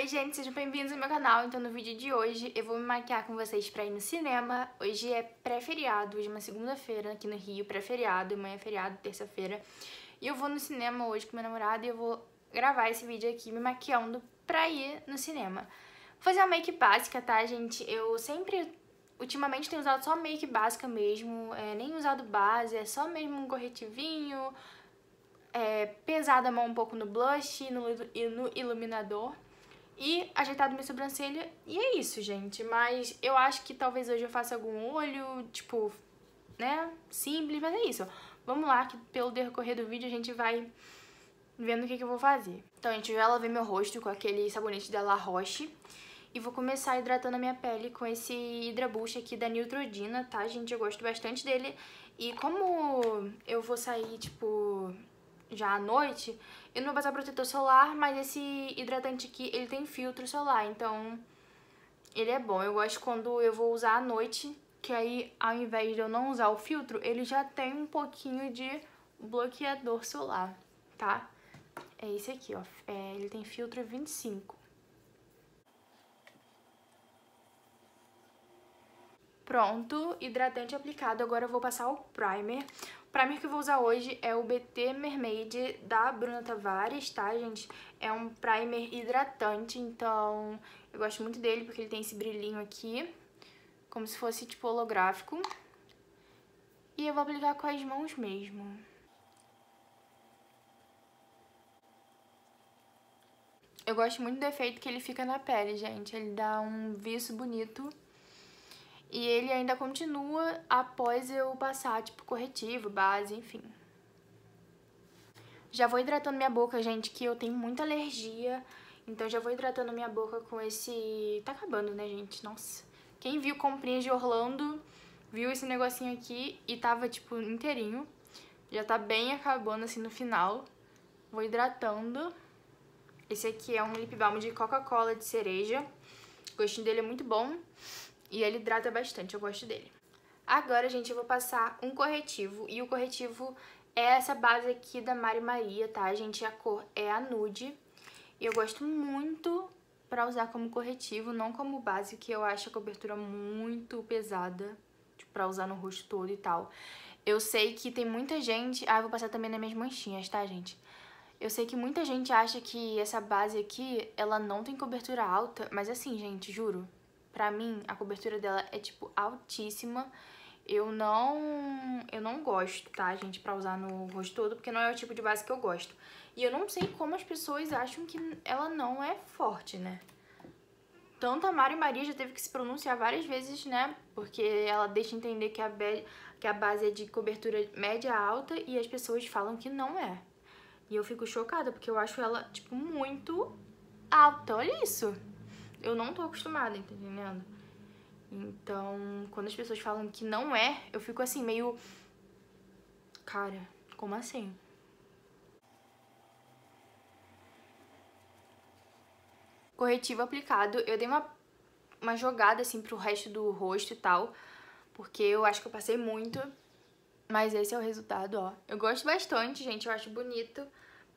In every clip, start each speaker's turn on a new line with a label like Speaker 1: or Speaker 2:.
Speaker 1: Oi gente, sejam bem-vindos ao meu canal. Então no vídeo de hoje eu vou me maquiar com vocês pra ir no cinema. Hoje é pré-feriado, hoje é uma segunda-feira aqui no Rio, pré-feriado, amanhã é feriado, terça-feira. E eu vou no cinema hoje com meu namorado e eu vou gravar esse vídeo aqui me maquiando pra ir no cinema. Vou fazer uma make básica, tá gente? Eu sempre, ultimamente tenho usado só make básica mesmo, é, nem usado base, é só mesmo um corretivinho... É, pesado a mão um pouco no blush e no, no iluminador e ajeitado minha sobrancelha. E é isso, gente. Mas eu acho que talvez hoje eu faça algum olho, tipo, né, simples, mas é isso. Vamos lá, que pelo decorrer do vídeo a gente vai vendo o que, que eu vou fazer. Então, gente, eu já lavei meu rosto com aquele sabonete da La Roche. E vou começar hidratando a minha pele com esse Hydra Boost aqui da Neutrodina, tá, gente? Eu gosto bastante dele. E como eu vou sair, tipo, já à noite, eu não vou passar protetor solar, mas esse hidratante aqui, ele tem filtro solar, então ele é bom. Eu gosto quando eu vou usar à noite, que aí ao invés de eu não usar o filtro, ele já tem um pouquinho de bloqueador solar, tá? É esse aqui, ó. É, ele tem filtro 25. Pronto, hidratante aplicado. Agora eu vou passar o primer. O primer que eu vou usar hoje é o BT Mermaid da Bruna Tavares, tá, gente? É um primer hidratante, então eu gosto muito dele porque ele tem esse brilhinho aqui, como se fosse tipo holográfico. E eu vou aplicar com as mãos mesmo. Eu gosto muito do efeito que ele fica na pele, gente. Ele dá um viço bonito. E ele ainda continua após eu passar, tipo, corretivo, base, enfim. Já vou hidratando minha boca, gente, que eu tenho muita alergia. Então já vou hidratando minha boca com esse... Tá acabando, né, gente? Nossa. Quem viu Comprinhas de Orlando, viu esse negocinho aqui e tava, tipo, inteirinho. Já tá bem acabando, assim, no final. Vou hidratando. Esse aqui é um lip balm de Coca-Cola de cereja. O gostinho dele é muito bom. E ele hidrata bastante, eu gosto dele. Agora, gente, eu vou passar um corretivo. E o corretivo é essa base aqui da Mari Maria, tá, gente? A cor é a nude. E eu gosto muito pra usar como corretivo, não como base, que eu acho a cobertura muito pesada tipo, pra usar no rosto todo e tal. Eu sei que tem muita gente... Ah, eu vou passar também nas minhas manchinhas, tá, gente? Eu sei que muita gente acha que essa base aqui, ela não tem cobertura alta, mas assim, gente, juro, pra mim, a cobertura dela é, tipo, altíssima. Eu não, eu não gosto, tá, gente, pra usar no rosto todo, porque não é o tipo de base que eu gosto. E eu não sei como as pessoas acham que ela não é forte, né? Tanto a Mari Maria já teve que se pronunciar várias vezes, né? Porque ela deixa entender que a, que a base é de cobertura média alta e as pessoas falam que não é. E eu fico chocada, porque eu acho ela, tipo, muito alta. Olha isso! eu não tô acostumada, entendendo? Então, quando as pessoas falam que não é, eu fico assim, meio. Cara, como assim? Corretivo aplicado, eu dei uma, uma jogada assim pro resto do rosto e tal, porque eu acho que eu passei muito. Mas esse é o resultado, ó. Eu gosto bastante, gente, eu acho bonito.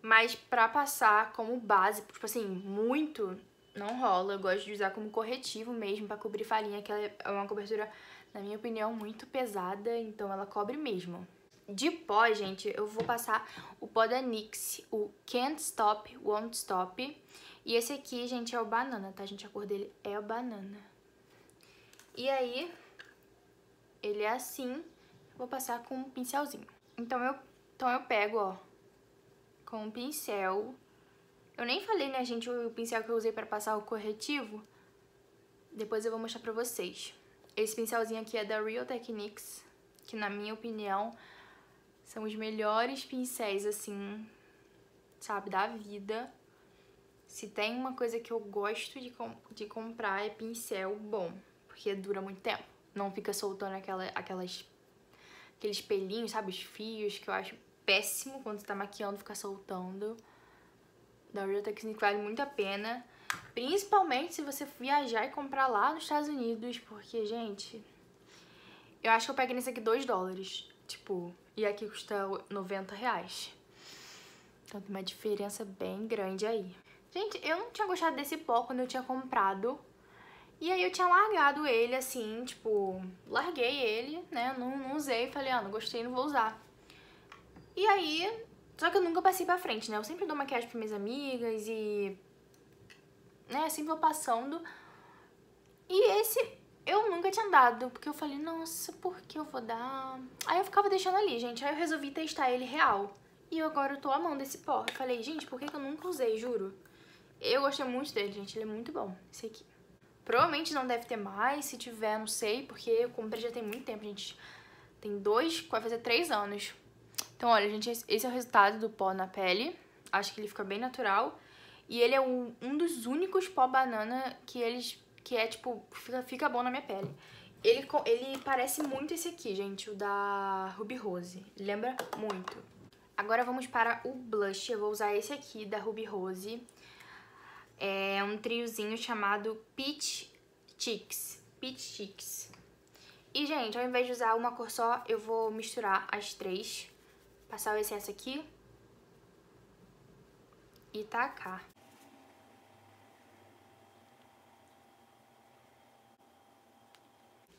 Speaker 1: Mas pra passar como base, tipo assim, muito, não rola. Eu gosto de usar como corretivo mesmo para cobrir falinha, que ela é uma cobertura, na minha opinião, muito pesada, então ela cobre mesmo. De pó, gente, eu vou passar o pó da NYX, o Can't Stop, Won't Stop. E esse aqui, gente, é o banana, tá, gente? A cor dele é o banana. E aí, ele é assim, vou passar com um pincelzinho. Então eu, então eu pego, ó, com um pincel eu nem falei, né, gente, o pincel que eu usei pra passar o corretivo. Depois eu vou mostrar pra vocês. Esse pincelzinho aqui é da Real Techniques, que na minha opinião são os melhores pincéis, assim, sabe, da vida. Se tem uma coisa que eu gosto de, com de comprar é pincel bom, porque dura muito tempo. Não fica soltando aquela, aquelas, aqueles pelinhos, sabe, os fios, que eu acho péssimo quando você tá maquiando, ficar soltando da Real Technique vale muito a pena. Principalmente se você viajar e comprar lá nos Estados Unidos, porque, gente, eu acho que eu peguei nesse aqui 2 dólares, tipo, e aqui custa 90 reais. Então tem uma diferença bem grande aí. Gente, eu não tinha gostado desse pó quando eu tinha comprado. E aí eu tinha largado ele, assim, tipo, larguei ele, né, não, não usei, falei, ah, não gostei, não vou usar. E aí só que eu nunca passei pra frente, né? Eu sempre dou maquiagem pra minhas amigas e... Né, sempre vou passando. E esse eu nunca tinha dado, porque eu falei, nossa, por que eu vou dar? Aí eu ficava deixando ali, gente. Aí eu resolvi testar ele real. E eu agora eu tô amando esse pó. Eu falei, gente, por que, que eu nunca usei, juro? Eu gostei muito dele, gente. Ele é muito bom, esse aqui. Provavelmente não deve ter mais, se tiver, não sei, porque eu comprei já tem muito tempo, gente. Tem dois, vai fazer três anos. Então, olha, gente, esse é o resultado do pó na pele. Acho que ele fica bem natural. E ele é um, um dos únicos pó banana que eles... Que é, tipo, fica, fica bom na minha pele. Ele, ele parece muito esse aqui, gente, o da Ruby Rose. Lembra muito. Agora vamos para o blush. Eu vou usar esse aqui da Ruby Rose. É um triozinho chamado Peach Cheeks. Peach Cheeks. E, gente, ao invés de usar uma cor só, eu vou misturar as três. Passar o excesso aqui. E tacar.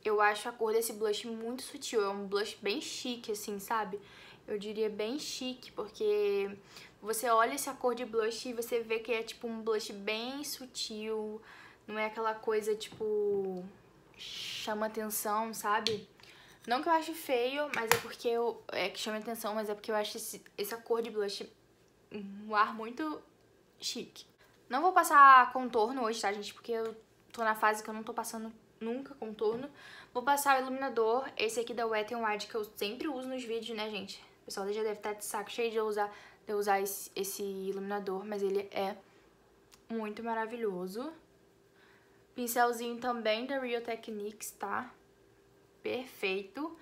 Speaker 1: Eu acho a cor desse blush muito sutil, é um blush bem chique, assim, sabe? Eu diria bem chique, porque você olha essa cor de blush e você vê que é, tipo, um blush bem sutil, não é aquela coisa, tipo, chama atenção, sabe? Não que eu ache feio, mas é porque eu... É que chama atenção, mas é porque eu acho esse, essa cor de blush um ar muito chique. Não vou passar contorno hoje, tá, gente? Porque eu tô na fase que eu não tô passando nunca contorno. Vou passar o iluminador, esse aqui da Wet n Wild, que eu sempre uso nos vídeos, né, gente? O pessoal já deve estar tá de saco cheio de eu usar, de eu usar esse, esse iluminador, mas ele é muito maravilhoso. Pincelzinho também da Real Techniques, tá? perfeito.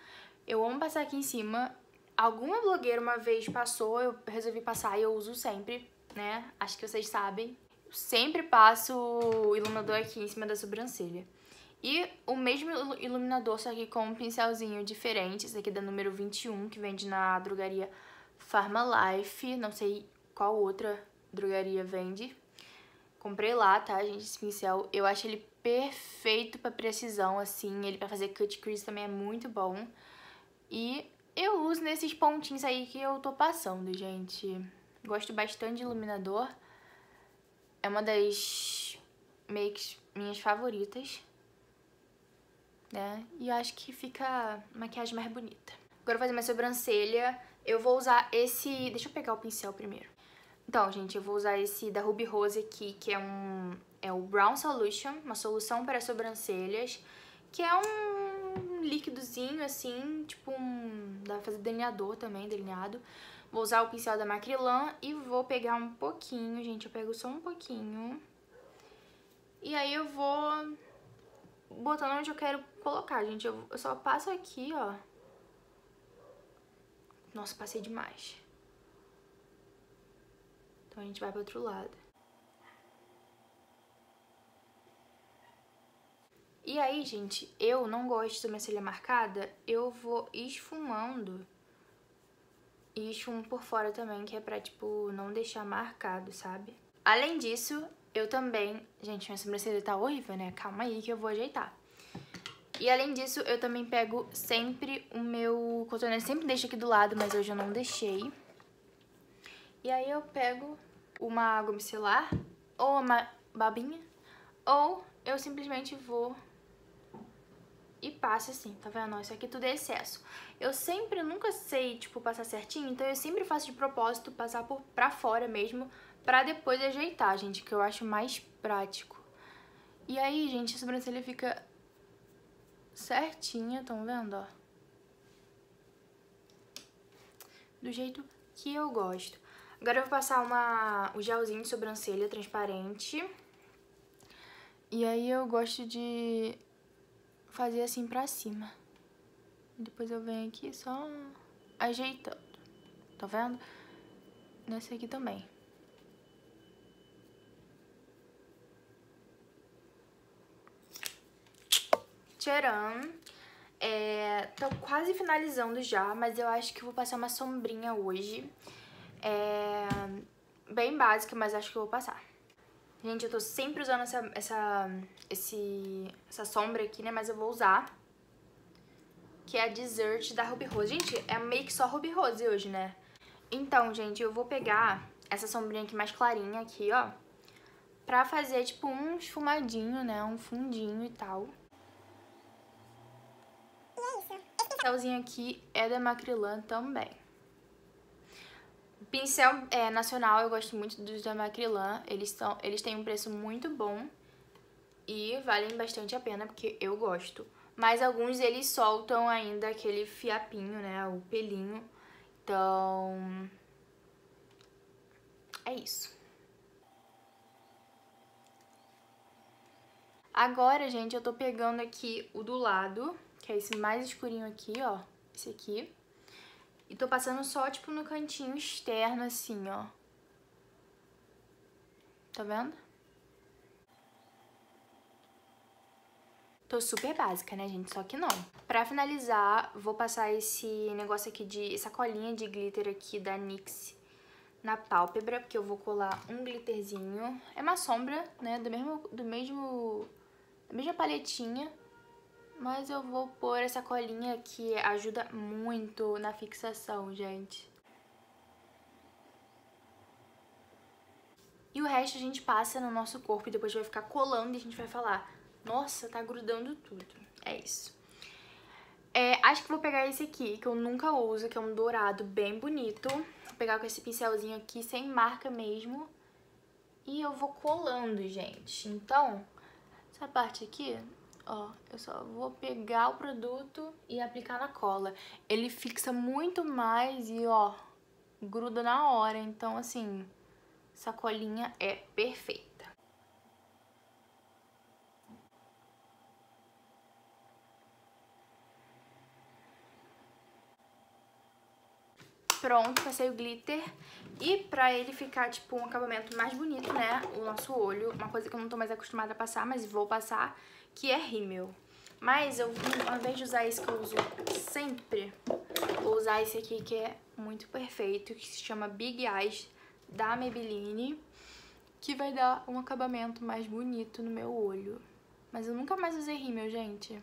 Speaker 1: Eu amo passar aqui em cima. Alguma blogueira uma vez passou, eu resolvi passar e eu uso sempre, né? Acho que vocês sabem. Eu sempre passo o iluminador aqui em cima da sobrancelha. E o mesmo iluminador, só que com um pincelzinho diferente. Esse aqui é da número 21, que vende na drogaria Farmalife. Não sei qual outra drogaria vende. Comprei lá, tá, gente, esse pincel. Eu acho ele perfeito pra precisão, assim. Ele pra fazer cut crease também é muito bom. E eu uso nesses pontinhos aí que eu tô passando, gente. Gosto bastante de iluminador. É uma das makes minhas favoritas. Né? E eu acho que fica maquiagem mais bonita. Agora eu vou fazer minha sobrancelha. Eu vou usar esse... Deixa eu pegar o pincel primeiro. Então, gente, eu vou usar esse da Ruby Rose aqui, que é um é o Brown Solution, uma solução para sobrancelhas, que é um líquidozinho assim, tipo um... dá pra fazer delineador também, delineado. Vou usar o pincel da Macrylan e vou pegar um pouquinho, gente, eu pego só um pouquinho. E aí eu vou botando onde eu quero colocar, gente. Eu, eu só passo aqui, ó. Nossa, passei demais. Então a gente vai pro outro lado. E aí, gente, eu não gosto de minha cília marcada, eu vou esfumando. E esfumo por fora também, que é pra, tipo, não deixar marcado, sabe? Além disso, eu também... Gente, minha sobrancelha tá horrível, né? Calma aí que eu vou ajeitar. E além disso, eu também pego sempre o meu cotonete. Sempre deixo aqui do lado, mas hoje eu não deixei. E aí eu pego uma água micelar, ou uma babinha, ou eu simplesmente vou e passa assim, tá vendo? Isso aqui tudo é excesso. Eu sempre, nunca sei, tipo, passar certinho, então eu sempre faço de propósito passar por, pra fora mesmo, pra depois ajeitar, gente, que eu acho mais prático. E aí, gente, a sobrancelha fica certinha, tão vendo, ó? Do jeito que eu gosto. Agora eu vou passar uma, o gelzinho de sobrancelha transparente. E aí eu gosto de fazer assim pra cima. Depois eu venho aqui só ajeitando. Tá vendo? nesse aqui também. Tcharam! É, tô quase finalizando já, mas eu acho que vou passar uma sombrinha hoje. É, bem básica, mas acho que vou passar. Gente, eu tô sempre usando essa, essa, esse, essa sombra aqui, né? Mas eu vou usar, que é a Dessert da Ruby Rose. Gente, é meio que só Ruby Rose hoje, né? Então, gente, eu vou pegar essa sombrinha aqui mais clarinha aqui, ó. Pra fazer, tipo, um esfumadinho, né? Um fundinho e tal. E é isso. Esse aqui é da Macrilan também. Pincel é, nacional, eu gosto muito dos da Macrylan. Eles, são, eles têm um preço muito bom e valem bastante a pena, porque eu gosto. Mas alguns eles soltam ainda aquele fiapinho, né? O pelinho. Então... É isso. Agora, gente, eu tô pegando aqui o do lado, que é esse mais escurinho aqui, ó. Esse aqui. E tô passando só, tipo, no cantinho externo, assim, ó. Tá vendo? Tô super básica, né, gente? Só que não. Pra finalizar, vou passar esse negócio aqui de... Essa colinha de glitter aqui da NYX na pálpebra, porque eu vou colar um glitterzinho. É uma sombra, né, do mesmo... Do mesmo da mesma paletinha. Mas eu vou pôr essa colinha que ajuda muito na fixação, gente. E o resto a gente passa no nosso corpo e depois vai ficar colando e a gente vai falar Nossa, tá grudando tudo. É isso. É, acho que vou pegar esse aqui, que eu nunca uso, que é um dourado bem bonito. Vou pegar com esse pincelzinho aqui, sem marca mesmo. E eu vou colando, gente. Então, essa parte aqui ó, eu só vou pegar o produto e aplicar na cola. Ele fixa muito mais e, ó, gruda na hora. Então, assim, essa colinha é perfeita. pronto, passei o glitter. E pra ele ficar, tipo, um acabamento mais bonito, né, o nosso olho, uma coisa que eu não tô mais acostumada a passar, mas vou passar, que é rímel. Mas eu, ao invés de usar esse que eu uso sempre, vou usar esse aqui que é muito perfeito, que se chama Big Eyes, da Maybelline, que vai dar um acabamento mais bonito no meu olho. Mas eu nunca mais usei rímel, gente.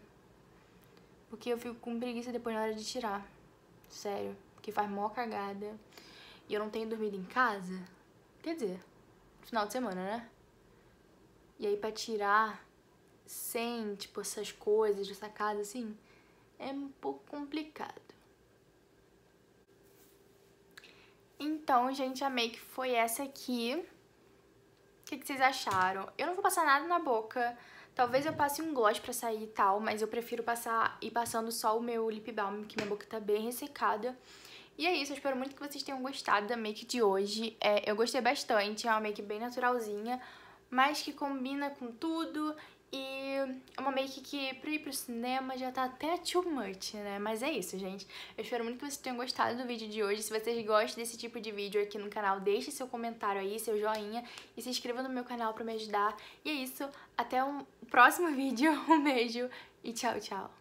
Speaker 1: Porque eu fico com preguiça depois na hora de tirar. Sério. Porque faz mó cagada. E eu não tenho dormido em casa. Quer dizer, final de semana, né? E aí pra tirar sem, tipo, essas coisas dessa casa, assim, é um pouco complicado. Então, gente, a make foi essa aqui. O que, que, vocês acharam? Eu não vou passar nada na boca. Talvez eu passe um gloss pra sair e tal, mas eu prefiro passar e passando só o meu lip balm, que minha boca tá bem ressecada. E é isso, eu espero muito que vocês tenham gostado da make de hoje. É, eu gostei bastante, é uma make bem naturalzinha, mas que combina com tudo e é uma make que pra ir pro cinema já tá até too much, né? Mas é isso, gente. Eu espero muito que vocês tenham gostado do vídeo de hoje. Se vocês gostam desse tipo de vídeo aqui no canal, deixe seu comentário aí, seu joinha. E se inscreva no meu canal pra me ajudar. E é isso. Até o um próximo vídeo. Um beijo e tchau, tchau.